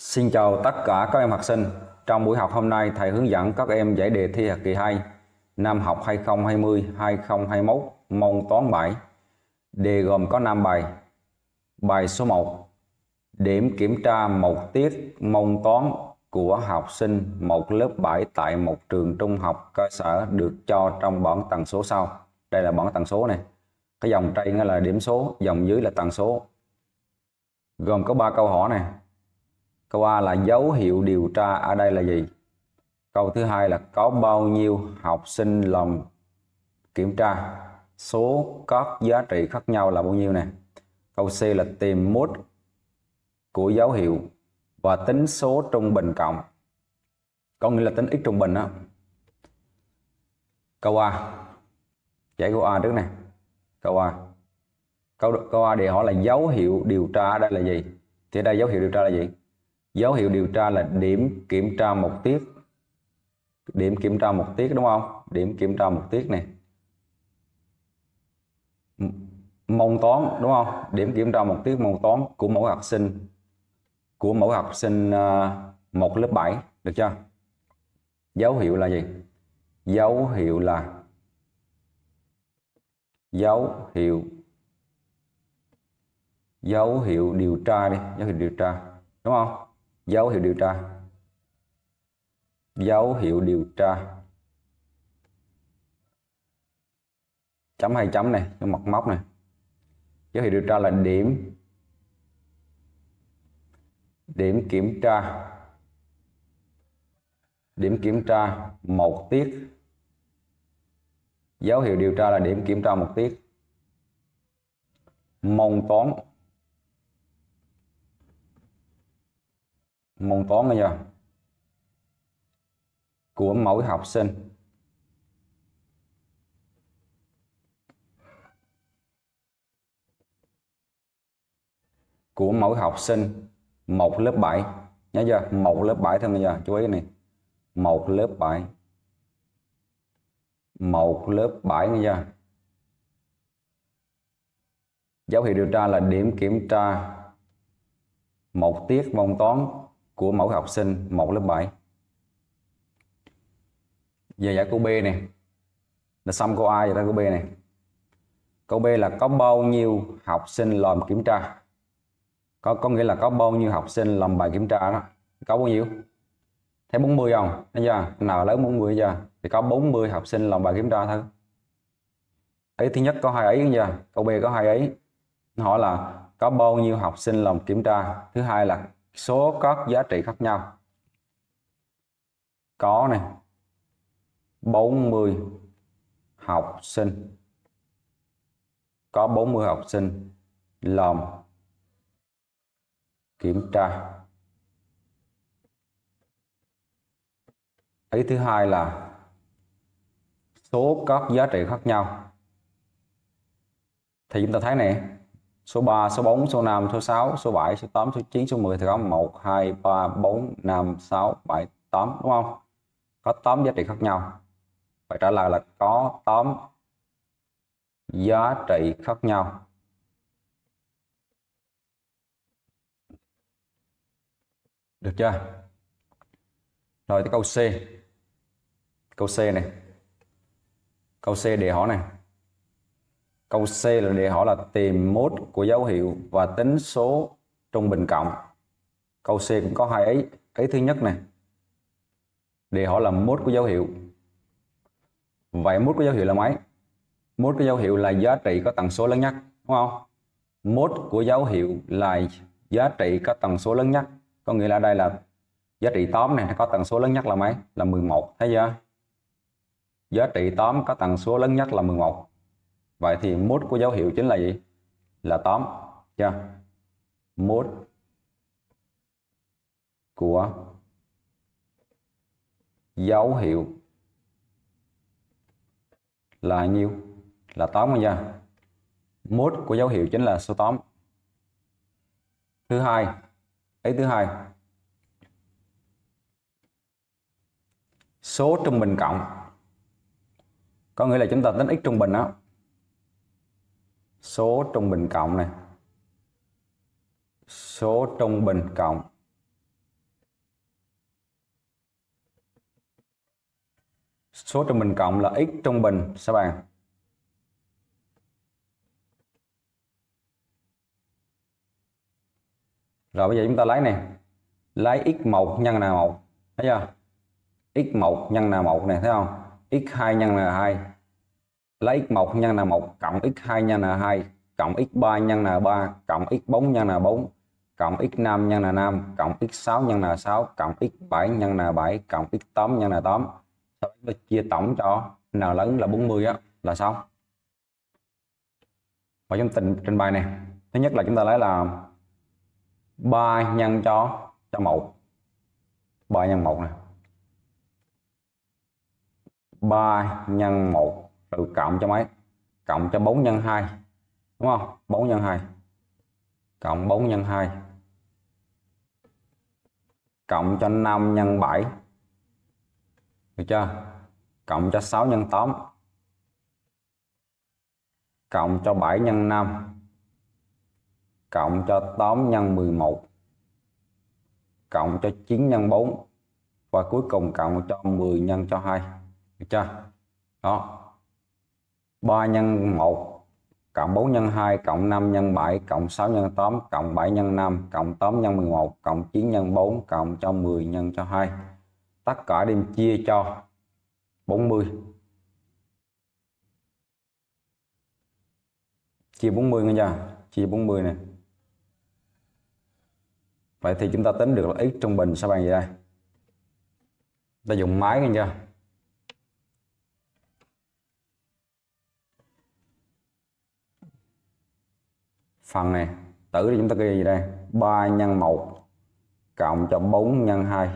Xin chào tất cả các em học sinh. Trong buổi học hôm nay, thầy hướng dẫn các em giải đề thi học kỳ 2 năm học 2020-2021 môn toán 7. Đề gồm có 5 bài. Bài số 1 Điểm kiểm tra một tiết môn toán của học sinh một lớp 7 tại một trường trung học cơ sở được cho trong bảng tần số sau. Đây là bảng tần số này. Cái dòng trên là điểm số, dòng dưới là tần số. Gồm có 3 câu hỏi này Câu A là dấu hiệu điều tra ở đây là gì? Câu thứ hai là có bao nhiêu học sinh lòng kiểm tra? Số các giá trị khác nhau là bao nhiêu nè? Câu C là tìm mốt của dấu hiệu và tính số trung bình cộng. Có nghĩa là tính x trung bình đó. Câu A. Giải câu A trước nè. Câu A. Câu câu A để hỏi là dấu hiệu điều tra ở đây là gì? Thì đây dấu hiệu điều tra là gì? dấu hiệu điều tra là điểm kiểm tra một tiết điểm kiểm tra một tiết đúng không điểm kiểm tra một tiết này môn toán đúng không điểm kiểm tra một tiết môn toán của mẫu học sinh của mẫu học sinh à, một lớp 7 được chưa dấu hiệu là gì dấu hiệu là dấu hiệu dấu hiệu điều tra đi dấu hiệu điều tra đúng không dấu hiệu điều tra dấu hiệu điều tra chấm hai chấm này cái mặt móc này dấu hiệu điều tra là điểm điểm kiểm tra điểm kiểm tra một tiết dấu hiệu điều tra là điểm kiểm tra một tiết môn toán môn toán bây giờ của mỗi học sinh của mỗi học sinh một lớp 7 nhớ chưa một lớp 7 thôi bây giờ chú ý này một lớp 7 một lớp 7 nghe chưa dấu hiệu điều tra là điểm kiểm tra một tiết môn toán của mẫu học sinh 1 lớp 7 Giờ giải câu B này Là xong câu A rồi ta câu B này Câu B là có bao nhiêu học sinh làm kiểm tra có có nghĩa là có bao nhiêu học sinh làm bài kiểm tra đó có bao nhiêu thấy 40 không bây giờ nào lớn 40 giờ thì có 40 học sinh làm bài kiểm tra thôi ấy thứ nhất có hai ấy giờ, câu B có hai ấy hỏi là có bao nhiêu học sinh làm kiểm tra thứ hai là số các giá trị khác nhau có này 40 học sinh có 40 học sinh làm kiểm tra ý thứ hai là số các giá trị khác nhau thì chúng ta thấy này số 3, số 4, số 5, số 6, số 7, số 8, số 9, số 10 thì có 1, 2, 3, 4, 5, 6, 7, 8 đúng không? Có 8 giá trị khác nhau. Phải trả lời là có 8 giá trị khác nhau. Được chưa? Rồi tới câu C. Câu C này. Câu C đề hỏi này Câu C là để hỏi là tìm mốt của dấu hiệu và tính số trung bình cộng. Câu C cũng có hai ý. Ý thứ nhất này, để hỏi là mốt của dấu hiệu. Vậy mốt của dấu hiệu là mấy? Mốt của dấu hiệu là giá trị có tần số lớn nhất, đúng không? Mốt của dấu hiệu là giá trị có tần số lớn nhất. Có nghĩa là đây là giá trị tóm này có tần số lớn nhất là mấy? Là 11, thấy chưa? Giá trị tóm có tần số lớn nhất là 11 vậy thì mode của dấu hiệu chính là gì là tóm chưa mode của dấu hiệu là nhiêu là tóm không chưa mode của dấu hiệu chính là số tóm thứ hai ấy thứ hai số trung bình cộng có nghĩa là chúng ta tính x trung bình đó số trung bình cộng này số trung bình cộng số trung bình cộng là x trung bình sẽ bằng rồi bây giờ chúng ta lấy này lấy x1 nhân là 1 thấy chưa x1 nhân là 1 này thấy không x2 nhân là 2 lấy x1 nhân là một cộng x2 nhân là 2 cộng x3 nhân là 3 cộng x4 nhân là 4 cộng x5 nhân là 5 cộng x6 nhân là 6 cộng x7 nhân là 7 cộng x8 nhân là 8 sau chia tổng cho n lớn là 40 á là xong và trong tình trình bày này thứ nhất là chúng ta lấy là 3 nhân cho cho 1 3 nhân 1 này 3 nhân 1 từ cộng cho mấy cộng cho 4 nhân 2 đúng không 4 nhân 2 cộng 4 nhân 2 cộng cho 5 nhân 7 được chưa cộng cho 6 nhân 8 cộng cho 7 nhân 5 cộng cho 8 nhân 11 cộng cho 9 nhân 4 và cuối cùng cộng cho 10 nhân cho 2 được chưa đó 3 nhân 1 cộng 4 nhân 2 cộng 5 nhân 7 cộng 6 nhân 8 cộng 7 nhân 5 cộng 8 nhân 11 cộng 9 nhân 4 cộng cho 10 nhân cho 2 tất cả đem chia cho 40 chia 40 nghe chưa chia 40 này vậy thì chúng ta tính được là x trung bình sẽ bằng gì đây ta dùng máy nghe chưa phần này tử thì chúng ta ghi gì đây 3 nhân 1 cộng cho 4 nhân 2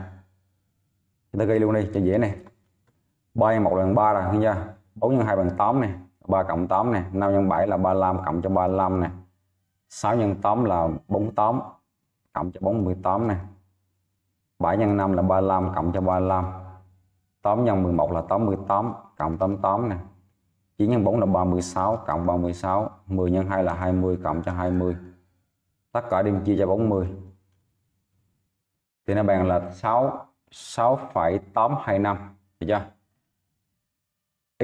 chúng ta ghi luôn đi cho dễ này 3 nhân 1 bằng 3 rồi không chưa 4 nhân 2 bằng 8 này 3 cộng 8 này 5 nhân 7 là 35 cộng cho 35 này 6 nhân 8 là 48 cộng cho 48 này 7 nhân 5 là 35 cộng cho 35 8 nhân 11 là 88 cộng 88 này 9 nhân 4 là 36 cộng 36 10 nhân 2 là 20 cộng cho 20 tất cả đem chia cho 40 thì nó bằng là 6 6,825 được chưa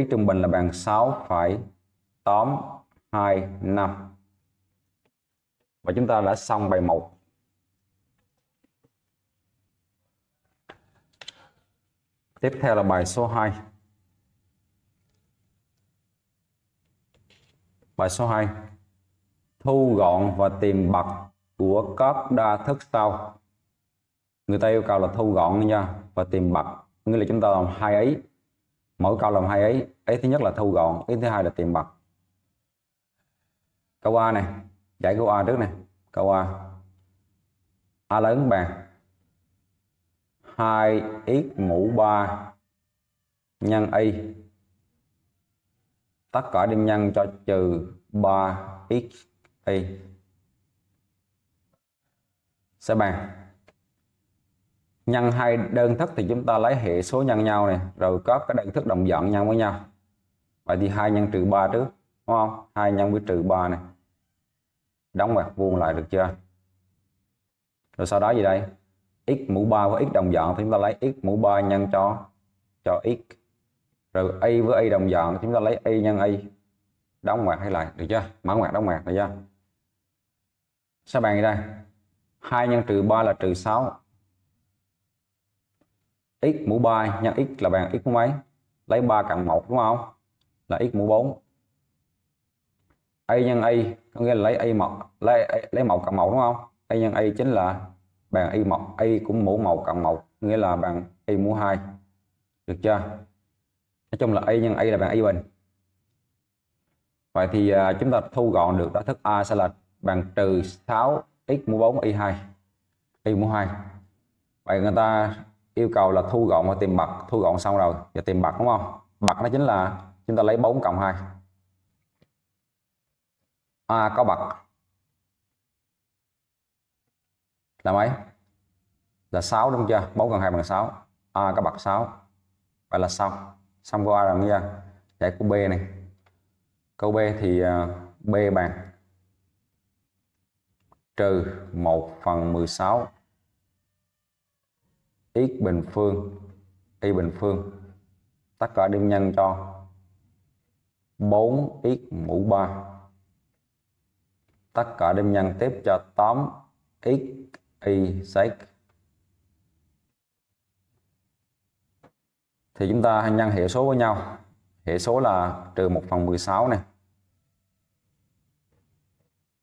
x trung bình là bằng 6,825 và chúng ta đã xong bài 1 tiếp theo là bài số 2 Bài số 2 Thu gọn và tìm bậc của các đa thức sau Người ta yêu cầu là thu gọn nha và tìm bậc Nghĩa là chúng ta làm hai ấy Mỗi câu làm hai ấy Ấy thứ nhất là thu gọn, ý thứ hai là tìm bậc Câu A này Giải câu A trước này Câu A A lớn bằng 2 x mũ 3 nhân y tất cả điểm nhân cho trừ 3x y sẽ bằng nhân hai đơn thức thì chúng ta lấy hệ số nhân nhau này rồi có cái đơn thức đồng dạng nhau với nhau vậy thì hai nhân trừ 3 trước đúng không hai nhân với trừ 3 này đóng ngoặc vuông lại được chưa rồi sau đó gì đây x mũ 3 với x đồng dạng thì chúng ta lấy x mũ 3 nhân cho cho x rồi a với a đồng dọn chúng ta lấy a nhân a đóng ngoặc hay lại được chưa mở ngoặc đóng ngoặc được chưa sao bàn đây? 2 nhân trừ 3 là trừ 6 x mũ 3 nhân x là bằng x mũ mấy lấy 3 cộng 1 đúng không là x mũ 4 a nhân a có nghĩa là lấy a một lấy lấy một cộng 1 đúng không a nhân a chính là bằng y một y cũng mũ màu cộng một nghĩa là bằng y mũ hai được chưa nói chung là y nhân y là bằng y bình vậy thì à, chúng ta thu gọn được đã thức a sẽ là bằng trừ 6 x mũ 4 y 2 y mũ 2 vậy người ta yêu cầu là thu gọn và tìm bậc thu gọn xong rồi và tìm bậc đúng không bậc nó chính là chúng ta lấy 4 cộng 2 a có bậc là mấy là 6 đúng chưa 4 cộng 2 bằng 6 a có bậc 6 vậy là xong xong qua là ra giải của B này câu B thì à, B bằng trừ 1 phần 16 x bình phương y bình phương tất cả đem nhân cho 4x mũ 3 tất cả đem nhân tiếp cho 8 x y sec thì chúng ta nhân hệ số với nhau hệ số là trừ 1 phần 16 này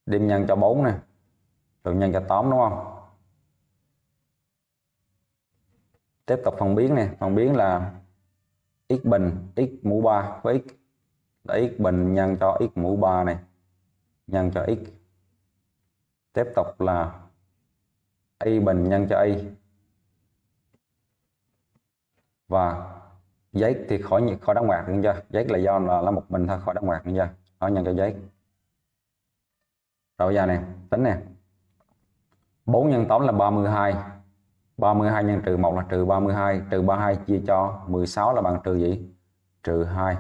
đem nhân cho 4 này rồi nhân cho 8 đúng không tiếp tục phần biến này phần biến là x bình x mũ 3 với x là x bình nhân cho x mũ 3 này nhân cho x tiếp tục là y bình nhân cho y và giấy thì khỏi nhiệt khỏi đóng ngoạc nguyên do giấy là do là, là một mình thôi khỏi đóng ngoạc nguyên do nó nhận cho giấy rồi giờ nè tính nè 4 nhân 8 là 32 32 nhân trừ 1 là trừ 32 trừ 32 chia cho 16 là bằng trừ gì trừ 2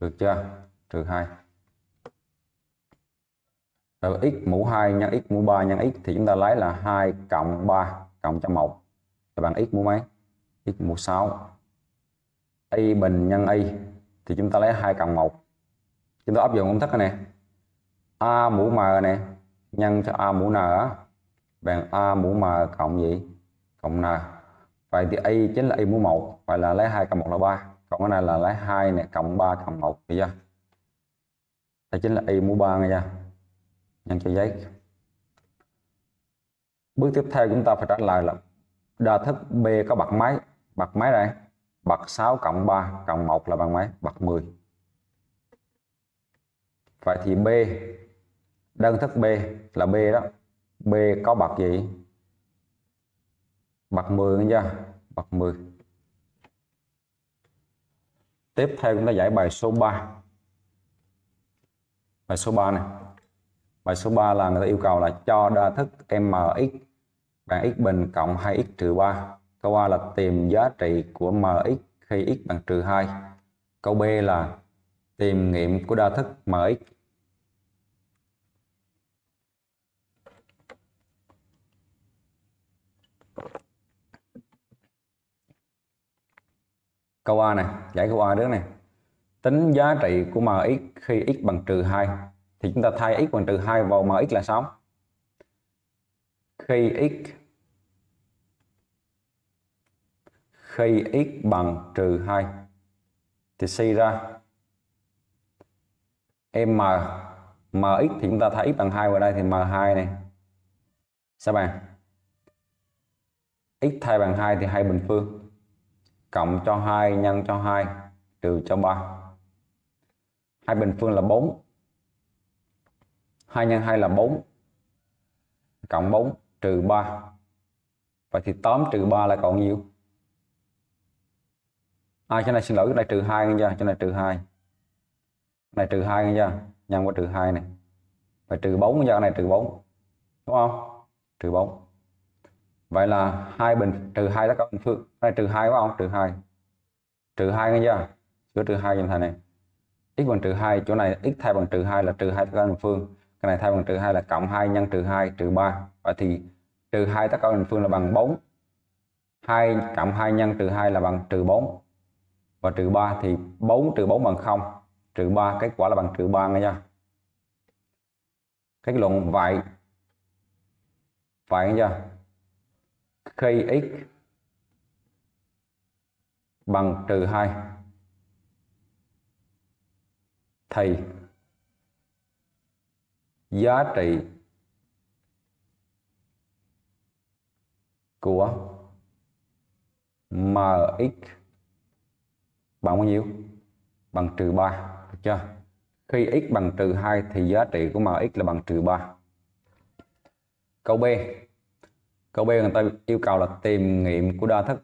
được chưa trừ 2 rồi x mũ 2 nhân x mũ 3 nhân x thì chúng ta lấy là 2 cộng 3 cộng cho 1 là bằng x mũ mấy x mũ 6 y bình nhân y thì chúng ta lấy 2 cộng 1 chúng ta áp dụng công thức này a mũ m này nhân cho a mũ n bằng a mũ m cộng gì cộng n vậy thì y chính là y mũ 1 vậy là lấy 2 cộng 1 là 3 cộng cái này là lấy 2 này cộng 3 cộng 1 thì giờ đây chính là y mũ 3 nghe chưa nhân cho giấy bước tiếp theo chúng ta phải trả lời là đa thức b có bậc máy bậc máy đây bậc 6 cộng 3 cộng 1 là bằng mấy? Bậc 10. Vậy thì B, đơn thức B là B đó. B có bậc gì? Bậc 10 nghe chưa? Bậc 10. Tiếp theo chúng ta giải bài số 3. Bài số 3 này. Bài số 3 là người ta yêu cầu là cho đa thức MX bằng x bình cộng 2x trừ 3 Câu A là tìm giá trị của mx khi x bằng trừ 2. Câu B là tìm nghiệm của đa thức mx. Câu A này, giải câu A trước này. Tính giá trị của mx khi x bằng trừ 2 thì chúng ta thay x bằng trừ 2 vào mx là 6. Khi x khi x bằng trừ 2 thì suy ra m mx thì chúng ta thấy x bằng 2 vào đây thì m2 này sao bằng x thay bằng 2 thì hai bình phương cộng cho 2 nhân cho 2 trừ cho 3 hai bình phương là 4 2 nhân 2 là 4 cộng 4 trừ 3 vậy thì 8 trừ 3 là còn nhiêu à, cho này xin lỗi cái này trừ hai nghe cho này trừ hai này trừ hai nghe chưa nhân qua trừ hai này và trừ bốn cho này trừ bốn đúng không trừ bốn vậy là hai bình trừ hai tất cả bình phương cái này trừ hai phải không trừ hai trừ hai nghe chưa sửa trừ hai dùm thầy này x bằng trừ hai chỗ này x thay bằng trừ hai là trừ hai tất cả bình phương cái này thay bằng trừ hai là cộng hai nhân trừ hai trừ ba vậy thì trừ hai tất cả bình phương là bằng bốn hai cộng hai nhân trừ hai là bằng trừ bốn và trừ 3 thì 4 trừ 4 bằng 0 trừ 3 kết quả là bằng trừ 3 nha kết luận vậy vậy nha khi x bằng trừ 2 thì giá trị của mx bằng bao nhiêu bằng trừ 3 được chưa khi x bằng trừ 2 thì giá trị của mx là bằng trừ 3 câu B câu B người ta yêu cầu là tìm nghiệm của đa thức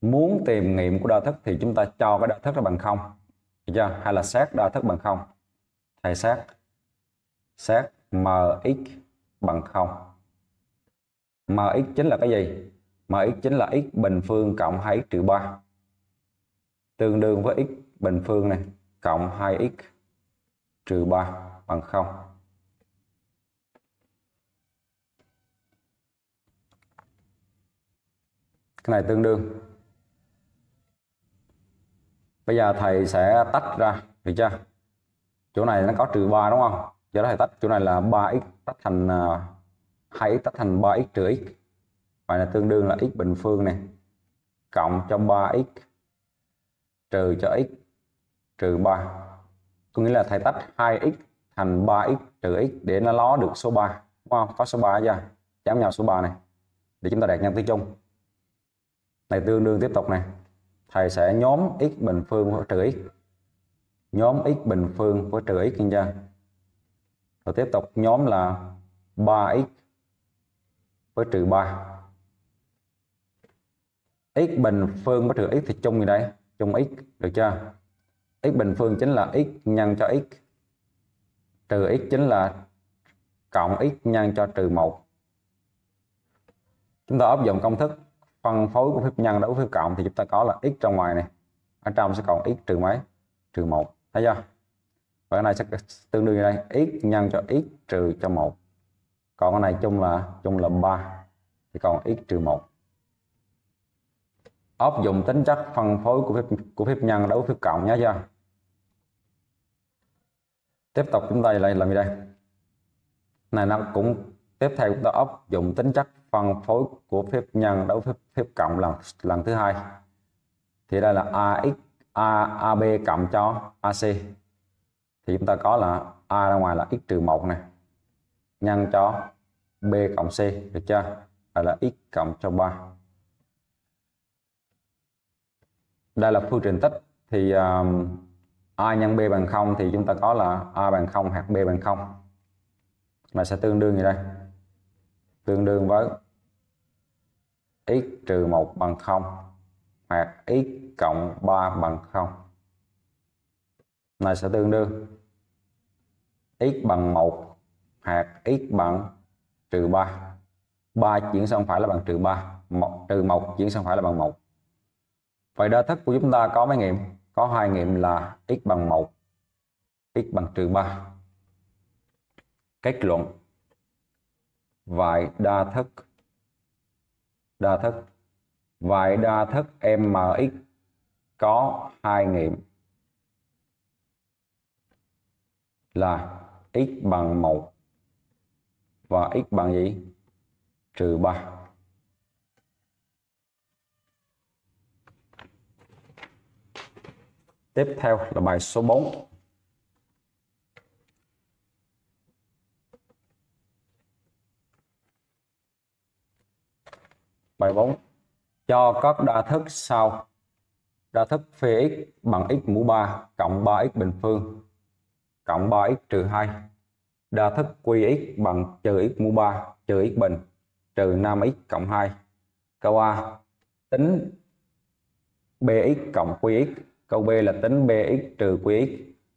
muốn tìm nghiệm của đa thức thì chúng ta cho cái đa thức là bằng không được chưa hay là xét đa thức bằng không thầy xét xét mx bằng không mx chính là cái gì mx chính là x bình phương cộng 2 x trừ 3 tương đương với x bình phương này cộng 2x trừ 3 bằng 0. Cái này tương đương. Bây giờ thầy sẽ tách ra, được chưa? Chỗ này nó có trừ 3 đúng không? Do đó thầy tách chỗ này là 3x tách thành 2x à, tách thành 3x trừ x. Vậy là tương đương là x bình phương này cộng cho 3x trừ cho x trừ 3 có nghĩa là thầy tách 2x thành 3x trừ x để nó ló được số 3 đúng không có số 3 ra chấm nhau số 3 này để chúng ta đạt nhân tử chung này tương đương tiếp tục này thầy sẽ nhóm x bình phương với trừ x nhóm x bình phương với trừ x ra rồi tiếp tục nhóm là 3x với trừ 3 x bình phương với trừ x thì chung gì đây chung x được chưa x bình phương chính là x nhân cho x trừ x chính là cộng x nhân cho trừ 1 chúng ta áp dụng công thức phân phối của phép nhân đối với phép cộng thì chúng ta có là x trong ngoài này ở trong sẽ còn x trừ mấy trừ 1 thấy chưa và cái này sẽ tương đương như đây x nhân cho x trừ cho 1 còn cái này chung là chung là 3 thì còn x trừ 1 áp dụng tính chất phân phối của phép của phép nhân đối với phép cộng nhé chưa tiếp tục chúng ta lại làm gì đây này nó cũng tiếp theo chúng ta áp dụng tính chất phân phối của phép nhân đối với phép cộng lần lần thứ hai thì đây là ax a ab cộng cho ac thì chúng ta có là a ra ngoài là x trừ một này nhân cho b cộng c được chưa đây là x cộng cho 3 đây là phương trình tích thì um, a nhân b bằng 0 thì chúng ta có là a bằng 0 hoặc b bằng 0 là sẽ tương đương như đây tương đương với x trừ 1 bằng 0 hoặc x cộng 3 bằng 0 này sẽ tương đương x bằng 1 hoặc x bằng trừ 3 3 chuyển sang phải là bằng trừ 3 1, trừ 1 chuyển sang phải là bằng 1 Vậy đa thức của chúng ta có mấy nghiệm? Có hai nghiệm là x bằng 1, x bằng trừ 3. Kết luận. Vậy đa thức đa thức vậy đa thức mx có hai nghiệm là x bằng 1 và x bằng gì? trừ 3. Tiếp theo là bài số 4. Bài 4. Cho các đa thức sau. Đa thức phi x bằng x mũ 3 cộng 3x bình phương cộng 3x trừ 2. Đa thức x bằng trừ x mũ 3 trừ x bình trừ 5x cộng 2. Câu A. Tính bx cộng qx Câu B là tính bx trừ qx.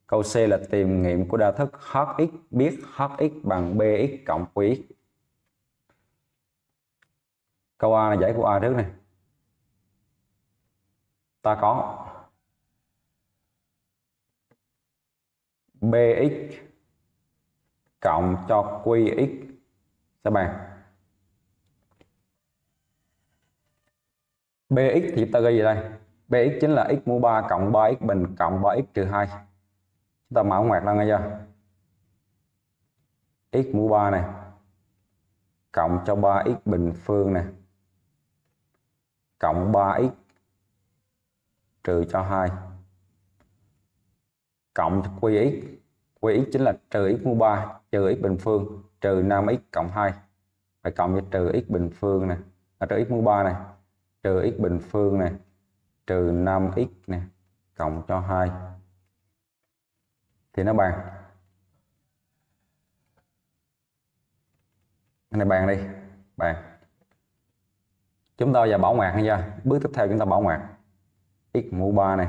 Câu C là tìm nghiệm của đa thức hx biết hx bằng bx cộng qx. Câu A là giải của A trước này. Ta có bx cộng cho qx sẽ bằng bx thì ta gây gì đây bx chính là x mũ 3 cộng 3x bình cộng 3x trừ 2 chúng ta mở ngoặc ra ngay chưa x mũ 3 này cộng cho 3x bình phương này cộng 3x trừ cho 2 cộng cho qx qx chính là trừ x mũ 3 trừ x bình phương trừ 5x cộng 2 phải cộng cho trừ x bình phương này à, trừ x mũ 3 này trừ x bình phương này trừ 5x nè cộng cho 2 thì nó bằng cái này bằng đi bằng chúng ta giờ bảo ngoặc hay chưa bước tiếp theo chúng ta bảo ngoặc x mũ 3 này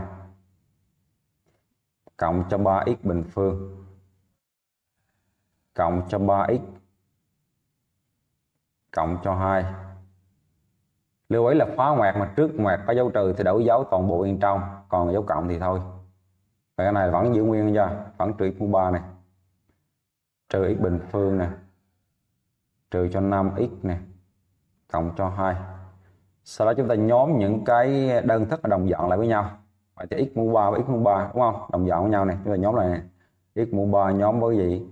cộng cho 3x bình phương cộng cho 3x cộng cho 2 lưu ý là khóa ngoặc mà trước ngoặc có dấu trừ thì đổi dấu toàn bộ bên trong còn dấu cộng thì thôi và cái này vẫn giữ nguyên cho vẫn trừ x mũ 3 này trừ x bình phương này trừ cho 5x này cộng cho 2 sau đó chúng ta nhóm những cái đơn thức đồng dọn lại với nhau vậy thì x mũ 3 với x mũ 3 đúng không đồng dọn với nhau này chúng ta nhóm này x mũ 3 nhóm với gì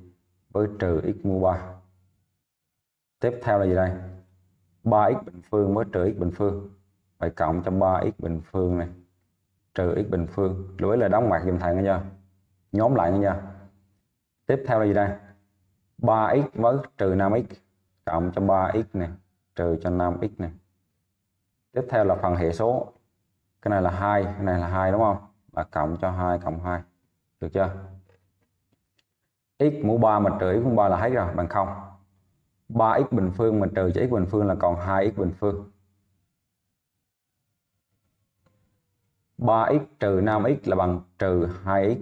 với trừ x mũ 3 tiếp theo là gì đây 3x bình phương mới trừ x bình phương phải cộng cho 3x bình phương này trừ x bình phương lưu ý là đóng ngoặc dùm thầy nha, nhóm lại nha. tiếp theo là gì đây 3x với trừ 5x cộng cho 3x này trừ cho 5x này tiếp theo là phần hệ số cái này là 2, cái này là 2 đúng không là cộng cho 2 cộng 2 được chưa x mũ 3 mà trừ x mũ 3 là hết rồi bằng không 3x bình phương mình trừ cho x bình phương là còn 2x bình phương 3x trừ 5x là bằng trừ 2x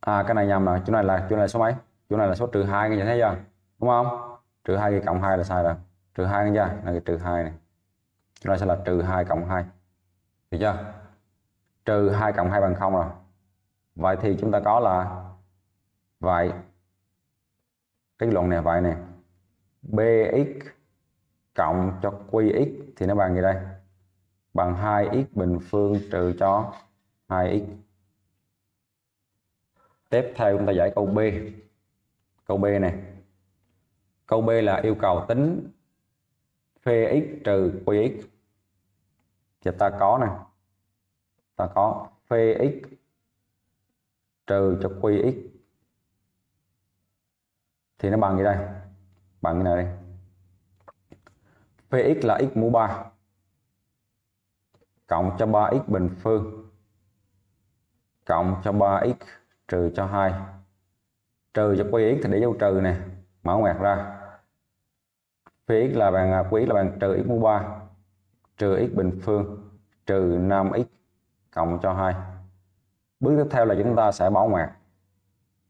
à cái này nhầm rồi chỗ này là chỗ này là số mấy chỗ này là số trừ 2 nghe thấy chưa đúng không trừ 2 cộng 2 là sai rồi trừ 2 nghe chưa này trừ 2 này chỗ này sẽ là trừ 2 cộng 2 được chưa trừ 2 cộng 2 bằng 0 rồi vậy thì chúng ta có là vậy kết luận này vậy này bx cộng cho qx thì nó bằng gì đây bằng 2x bình phương trừ cho 2x tiếp theo chúng ta giải câu b câu b này câu b là yêu cầu tính phê x trừ qx thì ta có này ta có phê x trừ cho qx thì nó bằng như đây bằng như này đây px là x mũ 3 cộng cho 3x bình phương cộng cho 3x trừ cho 2 trừ cho quý x thì để dấu trừ nè mở ngoặc ra phi x là bằng à, quý là bằng trừ x mũ 3 trừ x bình phương trừ 5x cộng cho 2 bước tiếp theo là chúng ta sẽ bỏ ngoặc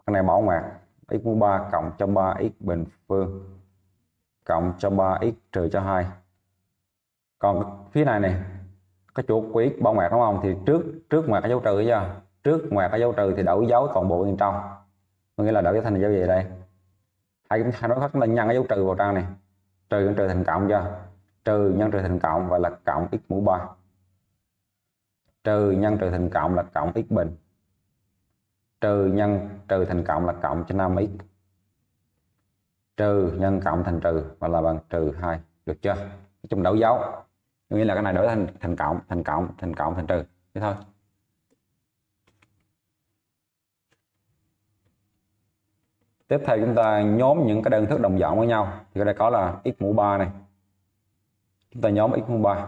cái này bỏ ngoặc x mũ 3 cộng cho 3x bình phương cộng cho 3x trừ cho 2 còn phía này này cái chỗ của x bao ngoặc đúng không thì trước trước ngoài cái dấu trừ chưa trước ngoài cái dấu trừ thì đổi dấu toàn bộ bên trong có nghĩa là đổi thành dấu gì đây hai hai đối khác là nhân cái dấu trừ vào trong này trừ nhân trừ thành cộng chưa trừ nhân trừ thành cộng và là cộng x mũ 3 trừ nhân trừ thành cộng là cộng x bình trừ nhân trừ thành cộng là cộng cho 5x trừ nhân cộng thành trừ và là bằng trừ 2 được chưa chung đổi dấu nghĩa là cái này đổi thành thành cộng thành cộng thành cộng thành trừ thế thôi tiếp theo chúng ta nhóm những cái đơn thức đồng dạng với nhau thì đây có là x mũ 3 này chúng ta nhóm x mũ 3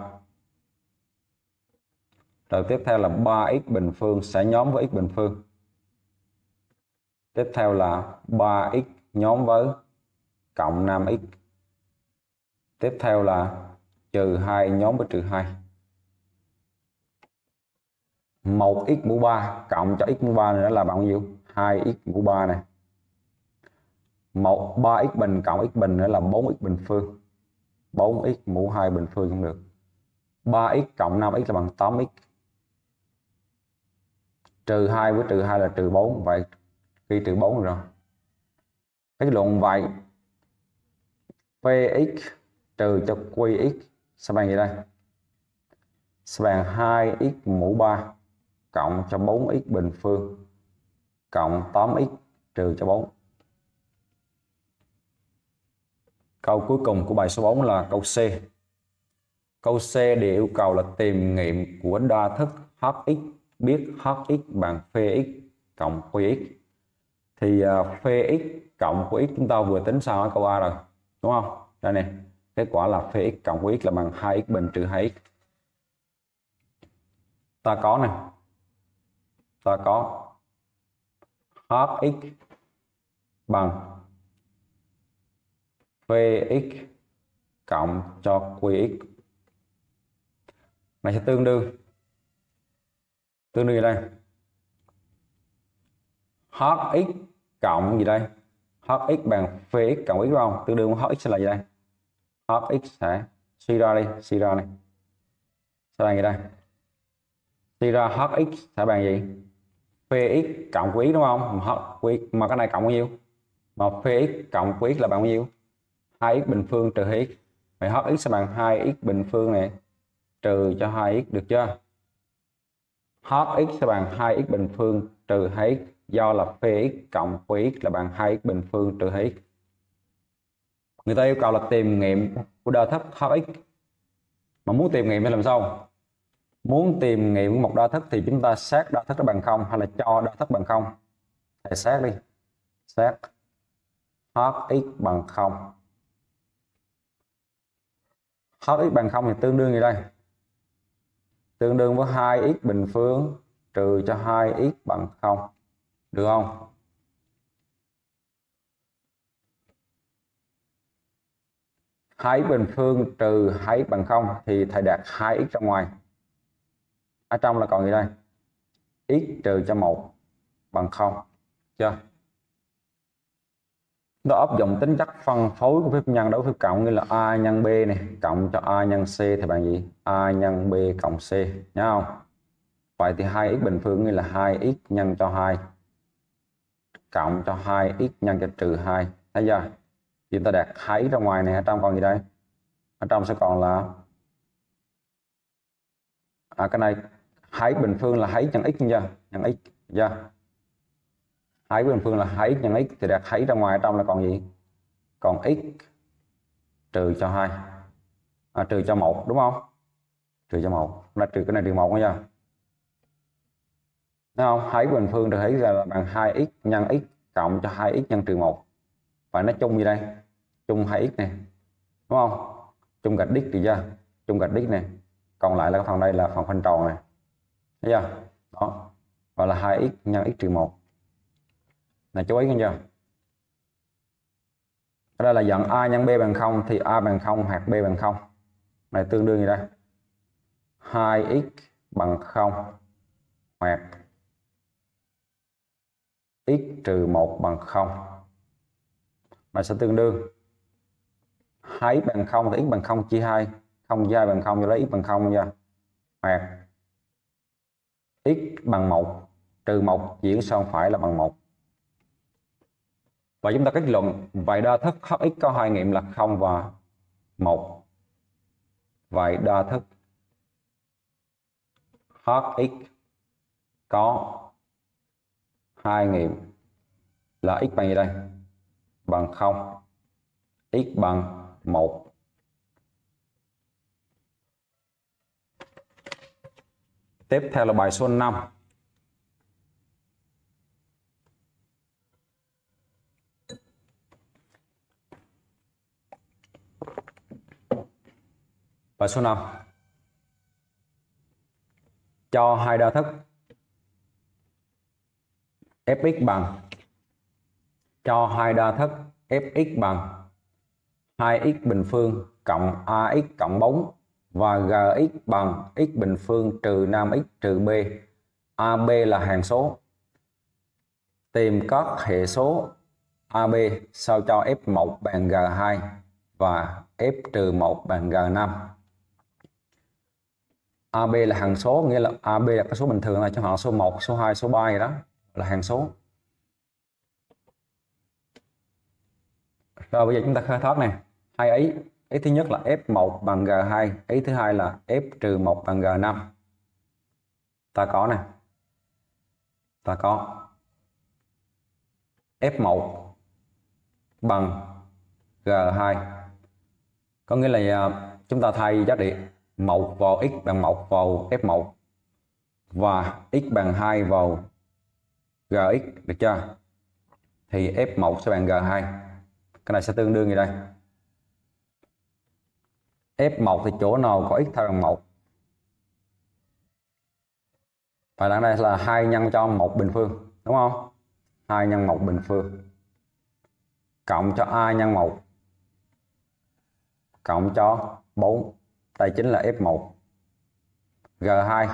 rồi tiếp theo là 3x bình phương sẽ nhóm với x bình phương tiếp theo là 3x nhóm với cộng 5x tiếp theo là trừ 2 nhóm với trừ 2 1x mũ 3 cộng cho x mũ 3 nữa là bằng nhiêu 2x mũ 3 này 1 3x bình cộng x bình nữa là 4x bình phương 4x mũ 2 bình phương cũng được 3x cộng 5x là bằng 8x trừ 2 với trừ 2 là trừ 4 vậy Phi trừ 4 rồi. Kết luận vậy. Px trừ cho Qx sẽ bằng gì đây? Sẽ bằng 2x mũ 3 cộng cho 4x bình phương cộng 8x trừ cho 4. Câu cuối cùng của bài số 4 là câu C. Câu C để yêu cầu là tìm nghiệm của đa thức Hx biết Hx bằng Px cộng Qx thì à, phê x cộng của x chúng ta vừa tính sau ở câu A rồi đúng không đây nè kết quả là phê x cộng của x là bằng 2x bình trừ 2x ta có nè ta có hết x bằng Vx cộng cho Qx này sẽ tương đương tương đương đây hết x cộng gì đây hx bằng x cộng x đúng không tương đương hx sẽ là gì đây hx sẽ suy ra đi suy ra này sẽ bằng gì đây suy ra hx sẽ bằng gì x cộng quý đúng không h quý mà cái này cộng bao nhiêu mà x cộng quý là bằng bao nhiêu 2x bình phương trừ 2x vậy hx sẽ bằng 2x bình phương này trừ cho 2x được chưa hx sẽ bằng 2x bình phương trừ 2x do là px cộng px là bằng 2x bình phương trừ 2x. Người ta yêu cầu là tìm nghiệm của đo thất x Mà muốn tìm nghiệm thì làm sao? Muốn tìm nghiệm một đo thất thì chúng ta xác đo thất nó bằng không hay là cho đo thất bằng không? Thầy xác đi. Xác x bằng không. x bằng không thì tương đương gì đây? Tương đương với 2x bình phương trừ cho 2x bằng 0. Được không? Hãy bình phương trừ hãy bằng không thì thầy đạt 2x ra ngoài. Ở trong là còn gì đây? x trừ cho 1 bằng 0. Chưa? Nó áp dụng tính chất phân phối của phép nhân đối với cộng như là a nhân b này cộng cho a nhân c thì bằng gì? a nhân b cộng c nhá không? Vậy thì 2x bình phương như là 2x nhân cho 2 cộng cho 2x nhân cho trừ 2 thấy chưa thì ta đặt 2x ra ngoài này ở trong còn gì đây ở trong sẽ còn là à, cái này 2 bình phương là 2 nhân x nha nhân x nha yeah. bình phương là 2 nhân x thì đặt 2 ra ngoài ở trong là còn gì còn x trừ cho 2 à, trừ cho 1 đúng không trừ cho 1 là trừ cái này trừ 1 nha Đúng không? 2 bình phương được thấy ra là bằng 2x nhân x cộng cho 2x nhân trừ 1. Và nó chung như đây. Chung 2x này. Đúng không? Chung gạch đít thì chưa? Chung gạch đít này. Còn lại là cái phần đây là phần phân tròn này. Thấy chưa? Đó. Và là 2x nhân x trừ 1. Này chú ý nghe chưa? đây là dẫn A nhân B bằng 0 thì A bằng 0 hoặc B bằng 0. Này tương đương như đây. 2x bằng 0 hoặc x trừ 1 bằng 0 nó sẽ tương đương 2 x bằng 0 thì x bằng 0 chia 2 không chia 2 bằng 0 cho lấy x bằng 0 nha hoặc x bằng 1 trừ 1 chuyển sang phải là bằng 1 và chúng ta kết luận vậy đa thức hx có hai nghiệm là 0 và 1 vậy đa thức hx có 2 nghiệm là x bằng gì đây? Bằng 0. x bằng 1. Tiếp theo là bài số 5. Bài số 5. Cho hai đa thức fx bằng cho hai đa thức fx bằng 2x bình phương cộng ax cộng 4 và gx bằng x bình phương trừ 5x trừ b. AB là hàng số. Tìm các hệ số AB sao cho F1 bằng G2 và F trừ 1 bằng G5. AB là hằng số nghĩa là AB là cái số bình thường là cho họ số 1, số 2, số 3 gì đó là hàng số rồi bây giờ chúng ta khai thác này hai ấy ấy thứ nhất là F1 bằng G2 ấy thứ hai là F trừ 1 bằng G5 ta có này ta có F1 bằng G2 có nghĩa là à, chúng ta thay giá trị 1 vào x bằng 1 vào F1 và x bằng 2 vào Gx được chưa? Thì F1 sẽ bằng G2. Cái này sẽ tương đương như đây? F1 thì chỗ nào có x thay bằng 1? Và đẳng đây là 2 nhân cho 1 bình phương, đúng không? 2 nhân 1 bình phương cộng cho A nhân 1 cộng cho 4. Đây chính là F1. G2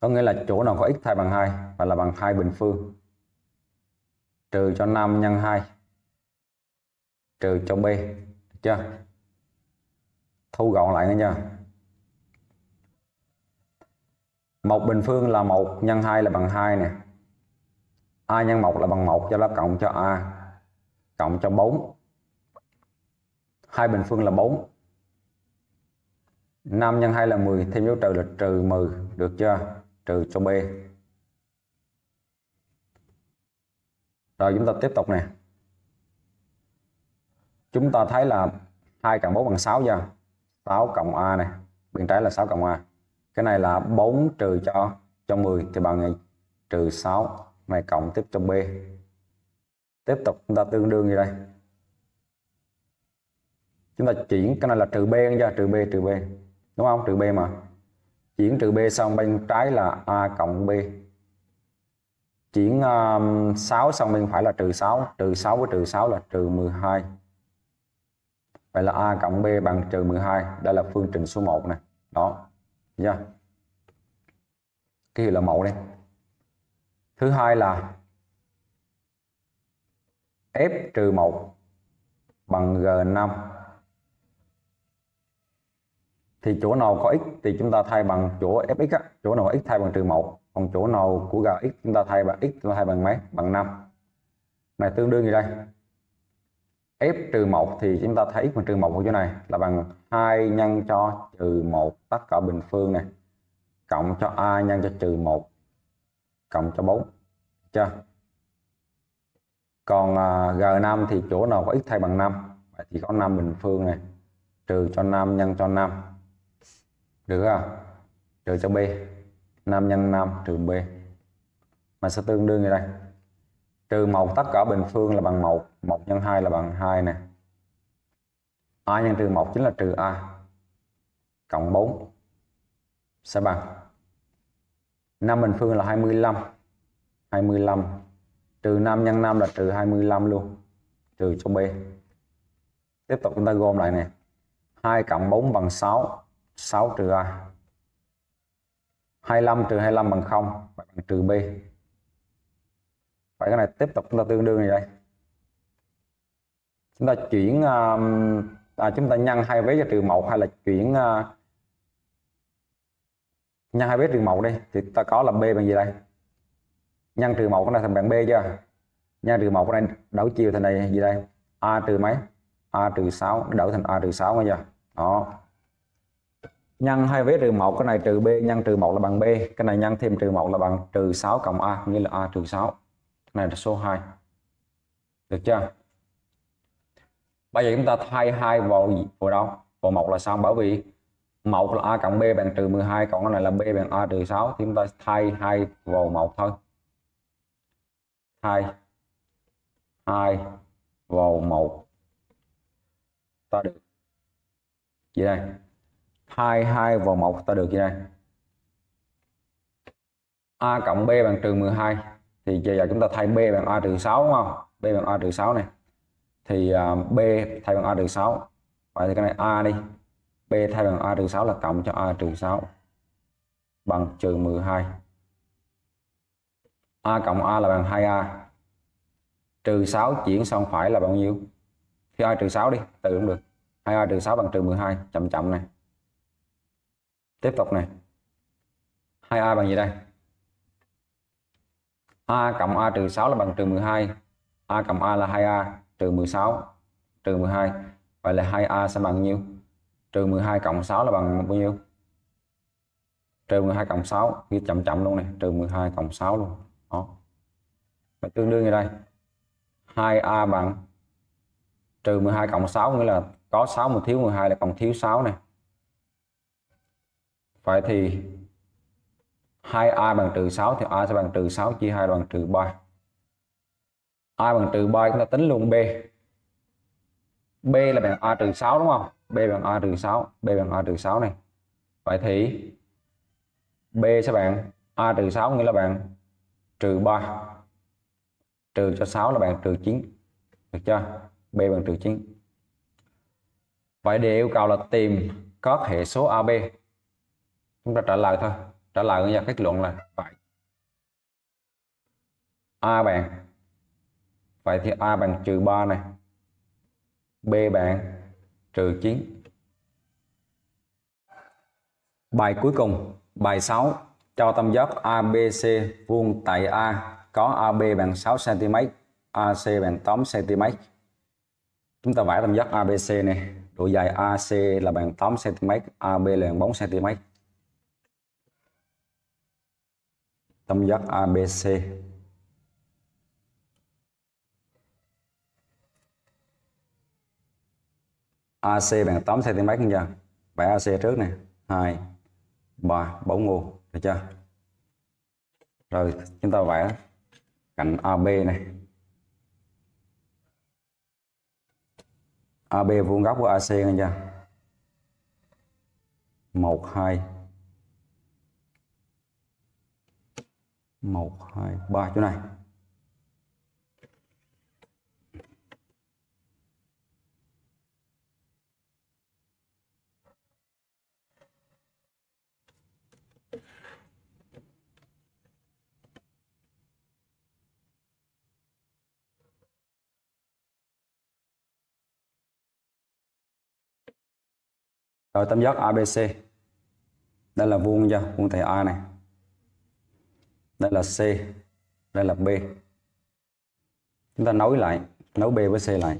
có nghĩa là chỗ nào có x thay bằng 2 và là bằng 2 bình phương trừ cho 5 nhân 2 trừ cho b được chưa thu gọn lại nữa nha một bình phương là một nhân 2 là bằng 2 nè a nhân 1 là bằng 1 cho nó cộng cho a cộng cho 4 hai bình phương là 4 5 nhân 2 là 10 thêm dấu trừ là trừ 10 được chưa trừ cho B rồi chúng ta tiếp tục nè chúng ta thấy là 2 cộng 4 bằng 6 chưa 6 cộng A này bên trái là 6 cộng A cái này là 4 trừ cho cho 10 thì bằng này trừ 6 này cộng tiếp cho B tiếp tục chúng ta tương đương như đây chúng ta chuyển cái này là trừ B chưa trừ B trừ B đúng không trừ B mà chuyển trừ b sang bên trái là a cộng b chuyển um, 6 sang bên phải là trừ 6 trừ 6 với trừ 6 là trừ 12 vậy là a cộng b bằng trừ 12 đây là phương trình số 1 này đó nha cái hiệu là mẫu đây thứ hai là f trừ 1 bằng g5 thì chỗ nào có x thì chúng ta thay bằng chỗ fx á, chỗ nào x thay bằng trừ một còn chỗ nào của gà x chúng ta thay bằng x chúng ta thay bằng mấy bằng 5 này tương đương như đây f trừ 1 thì chúng ta thấy x bằng trừ 1 của chỗ này là bằng 2 nhân cho trừ 1 tất cả bình phương này cộng cho a nhân cho trừ 1 cộng cho 4 chưa còn à, g5 thì chỗ nào có x thay bằng 5 thì có 5 bình phương này trừ cho 5 nhân cho 5 được không trừ cho b 5 nhân 5 trừ b mà sẽ tương đương như đây trừ 1 tất cả bình phương là bằng 1 1 nhân 2 là bằng 2 nè a nhân trừ 1 chính là trừ a cộng 4 sẽ bằng 5 bình phương là 25 25 trừ 5 nhân 5 là trừ 25 luôn trừ cho b tiếp tục chúng ta gom lại nè 2 cộng 4 bằng 6 6 trừ à, A 25 trừ 25 bằng 0 bằng trừ B Vậy cái này tiếp tục chúng ta tương đương như đây Chúng ta chuyển um, à, Chúng ta nhân hai vế cho trừ 1 hay là chuyển à, Nhân hai vế trừ 1 đi Thì ta có là B bằng gì đây Nhân trừ 1 cái này thành bằng B chưa Nhân trừ 1 cái này đảo chiều thành này gì đây A trừ mấy A trừ 6 đổi thành A trừ 6 nghe chưa? Đó nhân 2v trừ 1 cái này trừ b nhân trừ 1 là bằng b cái này nhân thêm trừ 1 là bằng trừ 6 cộng a nghĩa là a trừ 6 cái này là số 2 được chưa bây giờ chúng ta thay hai vào vào đâu vào một là sao bởi vì một là a cộng b bằng trừ 12 còn cái này là b bằng a trừ 6 thì chúng ta thay hai vào một thôi thay hai vào một ta được gì đây 2 2 vào 1 ta được như này A cộng B bằng trừ 12 thì giờ chúng ta thay B bằng A trừ 6 đúng không B bằng A trừ 6 này thì à, B thay bằng A trừ 6 vậy thì cái này A đi B thay bằng A trừ 6 là cộng cho A trừ 6 bằng trừ 12 A cộng A là bằng 2A trừ 6 chuyển sang phải là bao nhiêu thì A trừ 6 đi từ cũng được 2A trừ 6 bằng trừ 12 chậm chậm này tiếp tục này 2a bằng gì đây a cộng a trừ 6 là bằng trừ 12 a cộng a là 2a trừ 16 trừ 12 vậy là 2a sẽ bằng nhiêu trừ 12 cộng 6 là bằng bao nhiêu trừ 12 cộng 6 ghi chậm chậm luôn này trừ 12 cộng 6 luôn đó và tương đương như đây 2a bằng trừ 12 cộng 6 nghĩa là có 6 mà thiếu 12 là còn thiếu 6 này Vậy thì 2a bằng trừ 6 thì a sẽ bằng trừ 6 chia 2 bằng trừ 3. a bằng trừ 3 chúng ta tính luôn b. b là bằng a trừ 6 đúng không? b bằng a trừ 6, b bằng a trừ 6 này. Vậy thì b sẽ bằng a trừ 6 nghĩa là bằng trừ 3. Trừ cho 6 là bằng trừ 9. Được chưa? b bằng trừ 9. Vậy để yêu cầu là tìm các hệ số AB chúng ta trả lời thôi trả lời ra kết luận là phải a bạn vậy thì a bằng trừ 3 này b bạn trừ 9 bài cuối cùng bài 6 cho tam giác ABC vuông tại A có AB bằng 6 cm AC bằng 8 cm chúng ta vẽ tam giác ABC này độ dài AC là bằng 8 cm AB là bằng 4 cm tam giác ABC AC bằng 8 cm nha. Vẽ AC trước nè, 2 3 4 ngô được chưa? Rồi chúng ta vẽ cạnh AB này. AB vuông góc của AC nha, chưa? 1 2 1 2 3 chỗ này rồi tam giác ABC đây là vuông cho vuông tại A này đây là C đây là B chúng ta nối lại nối B với C lại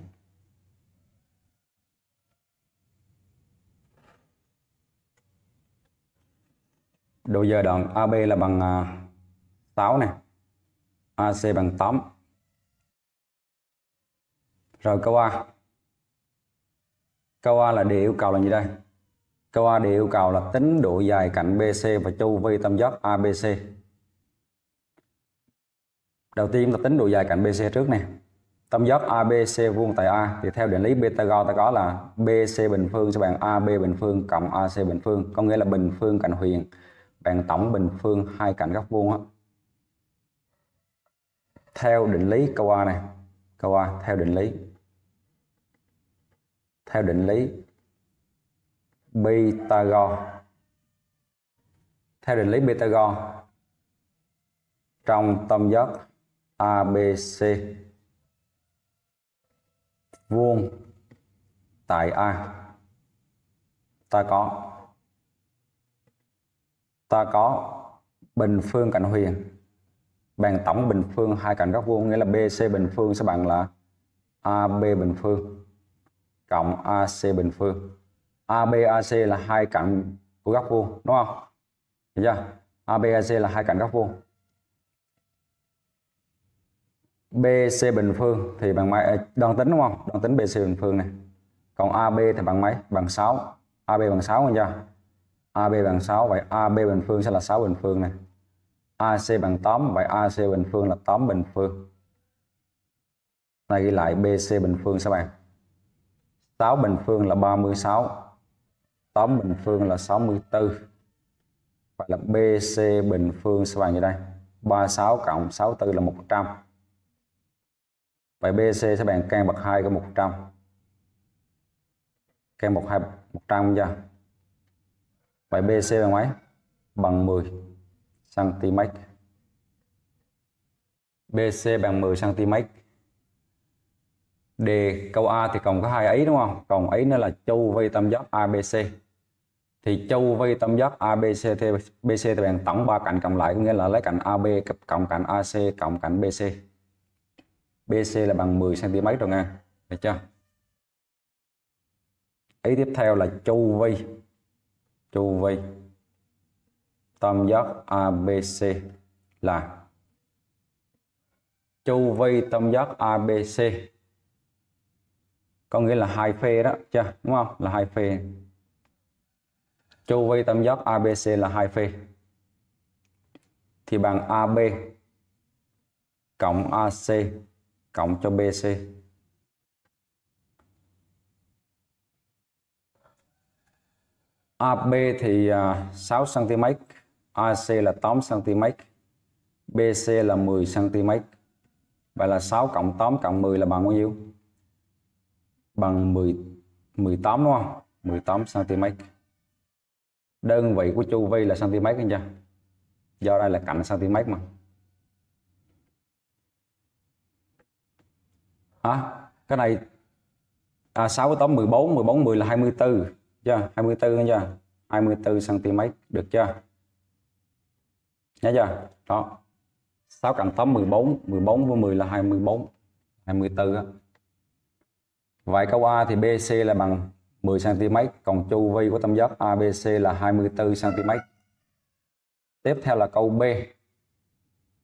độ dài đoạn AB là bằng 6 à, này AC bằng 8 rồi câu A câu A là đề yêu cầu là gì đây câu A đề yêu cầu là tính độ dài cạnh BC và chu vi tam giác ABC Đầu tiên chúng ta tính độ dài cạnh BC trước nè. Tâm giác ABC vuông tại A thì theo định lý Pythagore ta có là BC bình phương sẽ bằng AB bình phương cộng AC bình phương, có nghĩa là bình phương cạnh huyền bằng tổng bình phương hai cạnh góc vuông á. Theo định lý câu A này, câu A theo định lý theo định lý Pythagore theo định lý Pythagore trong tâm giác ABC vuông tại A ta có ta có bình phương cạnh huyền bằng tổng bình phương hai cạnh góc vuông nghĩa là BC bình phương sẽ bằng là AB bình phương cộng AC bình phương AB AC là hai cạnh của góc vuông đúng không? Được chưa? AB AC là hai cạnh góc vuông BC bình phương thì bằng mấy à, đoan tính đúng không đoan tính BC bình phương này còn AB thì bằng mấy bằng 6 AB bằng 6 không chưa AB bằng 6 vậy AB bình phương sẽ là 6 bình phương này AC bằng 8 vậy AC bình phương là 8 bình phương này ghi lại BC bình phương sẽ bằng 6 bình phương là 36 8 bình phương là 64 Vậy là BC bình phương sẽ bằng như đây 36 cộng 64 là 100 Vậy BC sẽ bằng căn bậc 2 của 100. Căn bậc 2 100 chưa? Vậy BC bằng mấy? Bằng 10 cm. BC bằng 10 cm. Đề câu A thì còn có hai ấy đúng không? Còn ấy nữa là chu vi tam giác ABC. Thì chu vi tam giác ABC thì BC thì bằng tổng ba cạnh cộng lại có nghĩa là lấy cạnh AB cộng cạnh AC cộng cạnh BC. BC là bằng 10 cm rồi nha được chưa ý tiếp theo là chu vi chu vi tam giác ABC là chu vi tam giác ABC có nghĩa là hai phe đó chưa đúng không là hai phe chu vi tam giác ABC là hai phe thì bằng AB cộng AC cộng cho BC AB thì 6 cm, AC là 8 cm, BC là 10 cm. Vậy là 6 cộng 8 cộng 10 là bằng bao nhiêu? Bằng 10 18 đúng không? 18 cm. Đơn vị của chu vi là cm anh chưa? Do đây là cạnh cm mà. hả cái này à, 6 với 8 14 14 10 là 24 chưa 24 chưa 24 cm được chưa nhớ chưa đó 6 cộng 8 14 14 với 10 là 24 24 đó. vậy câu A thì BC là bằng 10 cm còn chu vi của tam giác ABC là 24 cm tiếp theo là câu B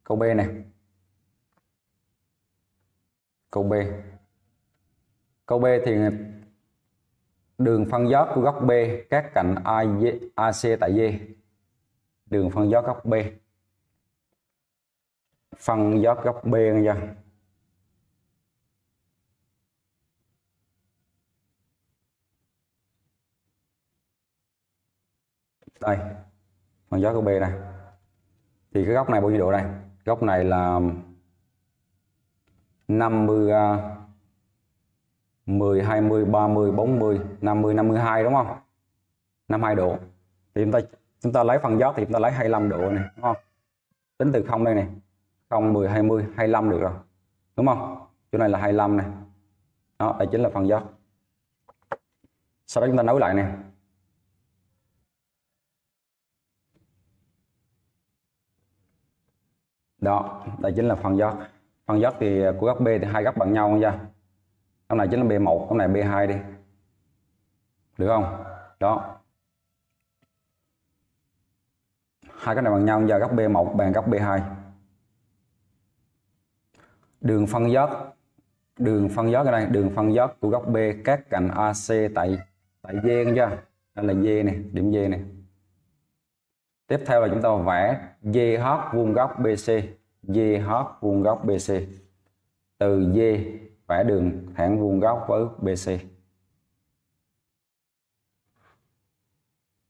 câu B này câu B câu B thì đường phân gió của góc B các cạnh AC tại D đường phân gió góc B phân gió góc B nha đây phân gió góc B này thì cái góc này bao nhiêu độ đây góc này là 50 10 20 30 40 50 52 đúng không 52 độ thì chúng ta chúng ta lấy phần gió thì chúng ta lấy 25 độ này đúng không tính từ không đây này 0 10 20 25 được rồi đúng không chỗ này là 25 này đó đây chính là phần gió sau đó chúng ta nối lại này đó đây chính là phần gió con dốc thì của góc B thì hai góc bằng nhau nha, ra góc này chính là B1 góc này B2 đi được không đó hai cái này bằng nhau giờ góc B1 bằng góc B2 đường phân giác, đường phân giác ở đây đường phân giác của góc B các cạnh AC tại tại D nha, đây là D này điểm D này tiếp theo là chúng ta vẽ DH vuông góc BC DH vuông góc BC. Từ D vẽ đường thẳng vuông góc với BC.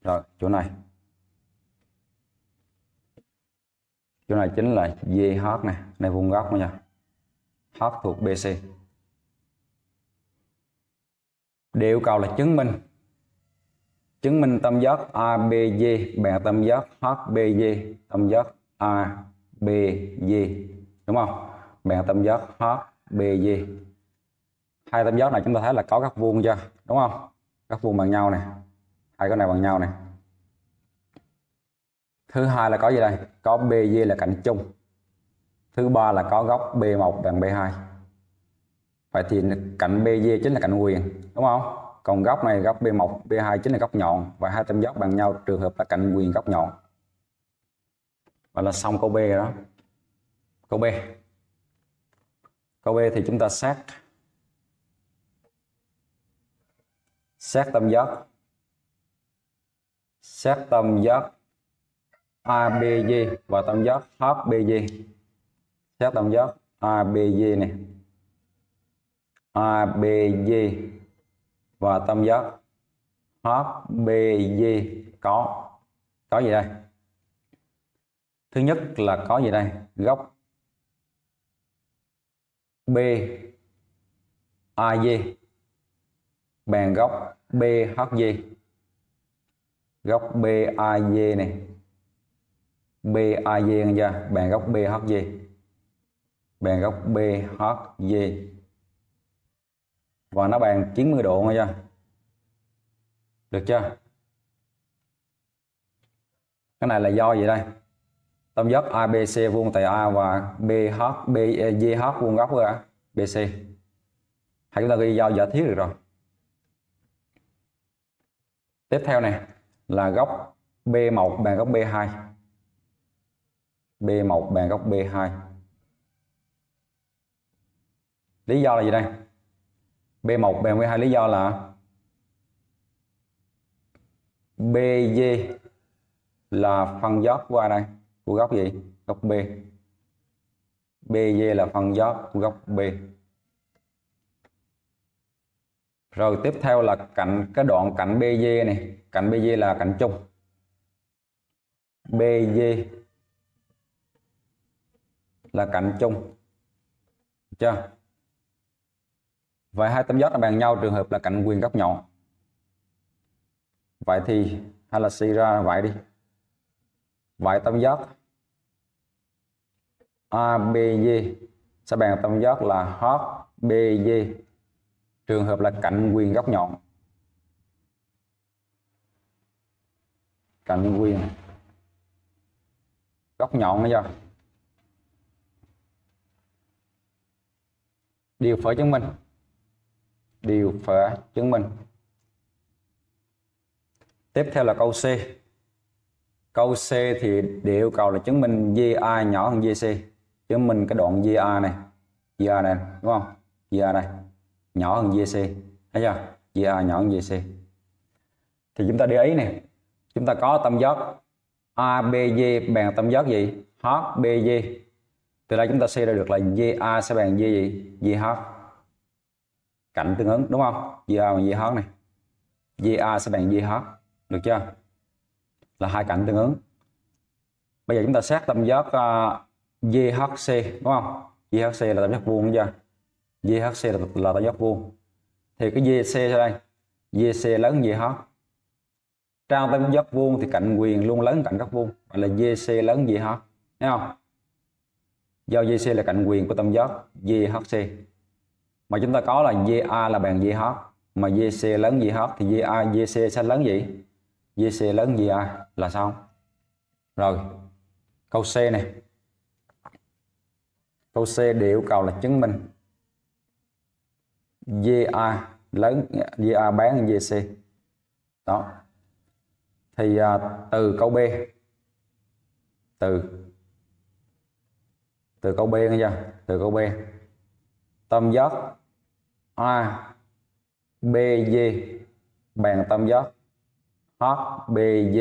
Rồi, chỗ này. Chỗ này chính là DH này, này vuông góc nha. H thuộc BC. Điều yêu cầu là chứng minh chứng minh tam giác ABG bằng tam giác HBG tam giác A BG đúng không bèn tam giác HBG hai tam giác này chúng ta thấy là có các vuông chưa đúng không các vuông bằng nhau này hai cái này bằng nhau này thứ hai là có gì đây có BG là cạnh chung thứ ba là có góc B1 bằng B2 vậy thì cạnh BG chính là cạnh quyền đúng không còn góc này góc B1 B2 chính là góc nhọn và hai tam giác bằng nhau trường hợp là cạnh quyền góc nhọn và là xong câu B rồi đó. Câu B. Câu B thì chúng ta xét xét tâm giác xét tâm giác ABG và tâm giác HBG xét tâm giác ABG này ABG và tâm giác HBG có có gì đây thứ nhất là có gì đây góc B AG bằng góc BHG góc BAG này BAG nghe chưa bằng góc BHG bằng góc BHG và nó bàn 90 độ nghe chưa được chưa cái này là do gì đây tam giác ABC vuông tại A và BH BGH e, vuông góc với BC hay chúng ta ghi do giả thiết được rồi tiếp theo này là góc B1 bằng góc B2 B1 bằng góc B2 lý do là gì đây B1 bằng B2 lý do là BG là phân giác qua đây của góc gì góc B BG e là phần gió của góc B rồi tiếp theo là cạnh cái đoạn cạnh BG e này cạnh BG e là cạnh chung BG là cạnh chung chưa vậy hai tấm giác là bằng nhau trường hợp là cạnh quyền góc nhọn vậy thì hay là suy ra vậy đi Vậy tam giác ABG sẽ bằng tam giác là HBG trường hợp là cạnh quyền góc nhọn cạnh quyền góc nhọn bây điều phở chứng minh điều phở chứng minh tiếp theo là câu C Câu C thì địa yêu cầu là chứng minh GI nhỏ hơn GC. Chứng minh cái đoạn GI này. GI này đúng không? GI này Nhỏ hơn GC. Thấy chưa? GI nhỏ hơn GC. Thì chúng ta để ý này. Chúng ta có tam giác ABG bằng tam giác gì? HBG. Từ đây chúng ta suy ra được là GA sẽ bằng gì? GH. Cạnh tương ứng đúng không? GA bằng GH này. GA sẽ bằng GH. Được chưa? là hai cạnh tương ứng bây giờ chúng ta xét tam giác VHC à, đúng không VHC là tam giác vuông đúng chưa GHC là, là tam giác vuông thì cái Vc ra đây Vc lớn Vh. trong tam giác vuông thì cạnh quyền luôn lớn cạnh góc vuông gọi là Vc lớn Vh, thấy không do Vc là cạnh quyền của tam giác VHC. mà chúng ta có là VA là bằng Vh. mà Vc lớn Vh thì VA Vc sẽ lớn gì JC lớn gì à là sao? rồi câu C này câu C để yêu cầu là chứng minh GA lớn GA bán GC đó thì à, từ câu B từ từ câu B nghe chưa từ câu B tâm giác A B D bằng tâm giác HBG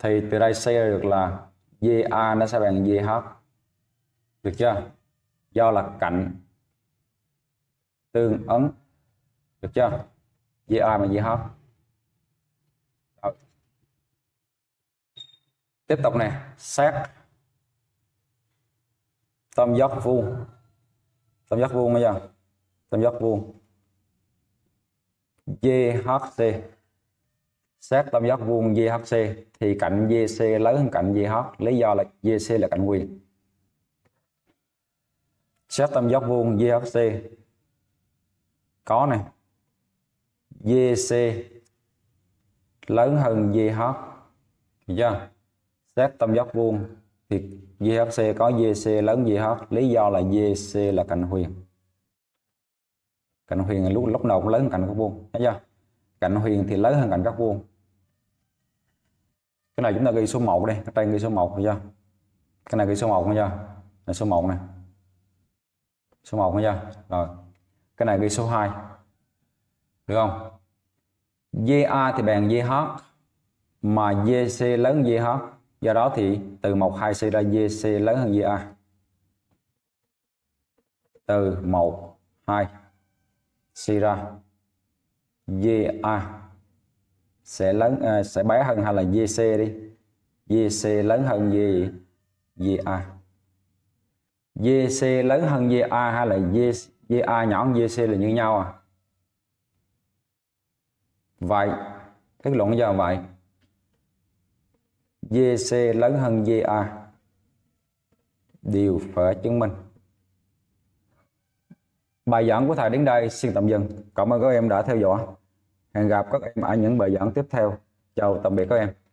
thì từ đây xây ra được là GA nó sẽ bằng GH được chưa do là cạnh tương ứng được chưa GA bằng GH Rồi. tiếp tục này xét tam giác vuông tam giác vuông bây giờ tam giác vuông GHC xét tam giác vuông GHC thì cạnh GC lớn hơn cạnh GH lý do là GC là cạnh quyền xét tam giác vuông GHC có này GC lớn hơn GH Được chưa xét tam giác vuông thì GHC có GC lớn GH lý do là GC là cạnh huyền cạnh huyền lúc lúc nào cũng lớn cạnh góc vuông thấy chưa cạnh huyền thì lớn hơn cạnh góc vuông cái này chúng ta ghi số 1 đi cái trang ghi số 1 chưa cái này ghi số 1 chưa là số 1 này số 1 chưa rồi cái này ghi số 2 được không GA thì bằng GH mà GC lớn GH do đó thì từ 1 2C ra GC lớn hơn GA từ 1 2 C ra GA sẽ lớn à, sẽ bé hơn hay là GC đi GC lớn hơn gì GA GC lớn hơn GA hay là GA nhỏ hơn GC là như nhau à vậy kết luận giờ vậy GC lớn hơn GA đều phải chứng minh bài giảng của thầy đến đây xin tạm dừng cảm ơn các em đã theo dõi hẹn gặp các em ở những bài giảng tiếp theo chào tạm biệt các em